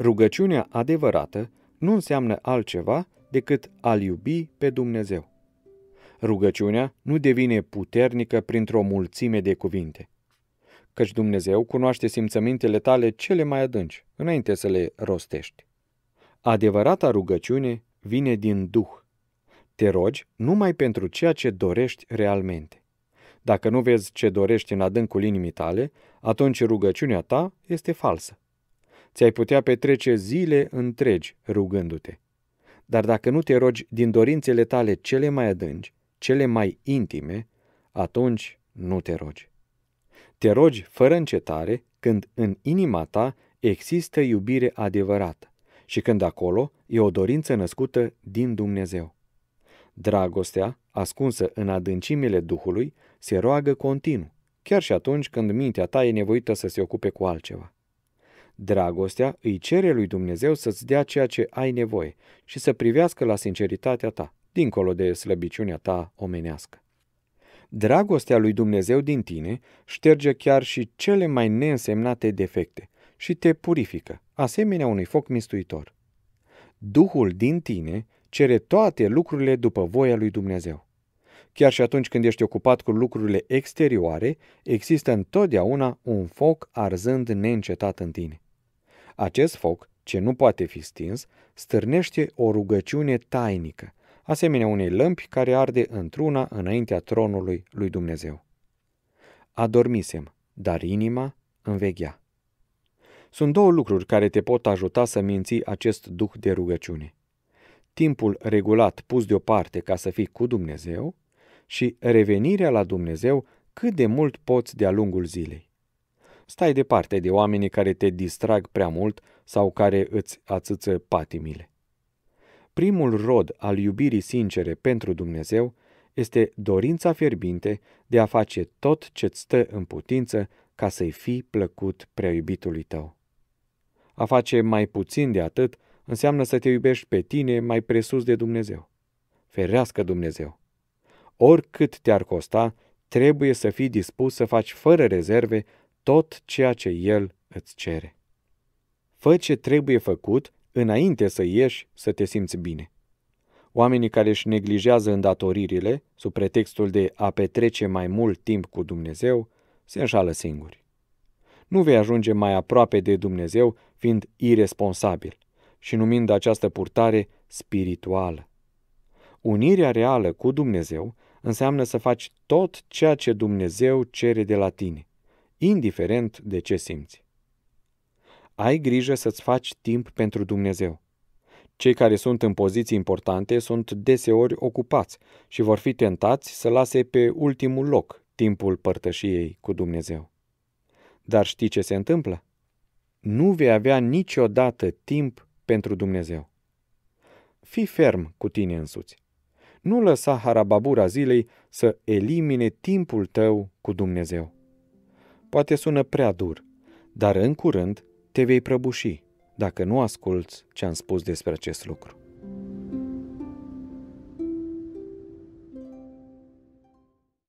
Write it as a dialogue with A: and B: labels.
A: Rugăciunea adevărată nu înseamnă altceva decât a-L iubi pe Dumnezeu. Rugăciunea nu devine puternică printr-o mulțime de cuvinte, căci Dumnezeu cunoaște simțămintele tale cele mai adânci, înainte să le rostești. Adevărata rugăciune vine din Duh. Te rogi numai pentru ceea ce dorești realmente. Dacă nu vezi ce dorești în adâncul inimii tale, atunci rugăciunea ta este falsă ți-ai putea petrece zile întregi rugându-te. Dar dacă nu te rogi din dorințele tale cele mai adânci, cele mai intime, atunci nu te rogi. Te rogi fără încetare când în inima ta există iubire adevărată și când acolo e o dorință născută din Dumnezeu. Dragostea, ascunsă în adâncimile Duhului, se roagă continuu, chiar și atunci când mintea ta e nevoită să se ocupe cu altceva. Dragostea îi cere lui Dumnezeu să-ți dea ceea ce ai nevoie și să privească la sinceritatea ta, dincolo de slăbiciunea ta omenească. Dragostea lui Dumnezeu din tine șterge chiar și cele mai neînsemnate defecte și te purifică, asemenea unui foc mistuitor. Duhul din tine cere toate lucrurile după voia lui Dumnezeu. Chiar și atunci când ești ocupat cu lucrurile exterioare, există întotdeauna un foc arzând neîncetat în tine. Acest foc, ce nu poate fi stins, stârnește o rugăciune tainică, asemenea unei lămpi care arde într-una înaintea tronului lui Dumnezeu. Adormisem, dar inima înveghea. Sunt două lucruri care te pot ajuta să minții acest duh de rugăciune. Timpul regulat pus deoparte ca să fii cu Dumnezeu și revenirea la Dumnezeu cât de mult poți de-a lungul zilei stai departe de oamenii care te distrag prea mult sau care îți ațâță patimile. Primul rod al iubirii sincere pentru Dumnezeu este dorința fierbinte de a face tot ce-ți stă în putință ca să-i fii plăcut prea iubitului tău. A face mai puțin de atât înseamnă să te iubești pe tine mai presus de Dumnezeu. Ferească Dumnezeu! Oricât te-ar costa, trebuie să fii dispus să faci fără rezerve tot ceea ce El îți cere. Fă ce trebuie făcut înainte să ieși să te simți bine. Oamenii care își neglijează îndatoririle, sub pretextul de a petrece mai mult timp cu Dumnezeu, se înșală singuri. Nu vei ajunge mai aproape de Dumnezeu fiind irresponsabil și numind această purtare spirituală. Unirea reală cu Dumnezeu înseamnă să faci tot ceea ce Dumnezeu cere de la tine indiferent de ce simți. Ai grijă să-ți faci timp pentru Dumnezeu. Cei care sunt în poziții importante sunt deseori ocupați și vor fi tentați să lase pe ultimul loc timpul părtășiei cu Dumnezeu. Dar știi ce se întâmplă? Nu vei avea niciodată timp pentru Dumnezeu. Fii ferm cu tine însuți. Nu lăsa harababura zilei să elimine timpul tău cu Dumnezeu. Poate sună prea dur, dar în curând te vei prăbuși dacă nu asculți ce am spus despre acest lucru.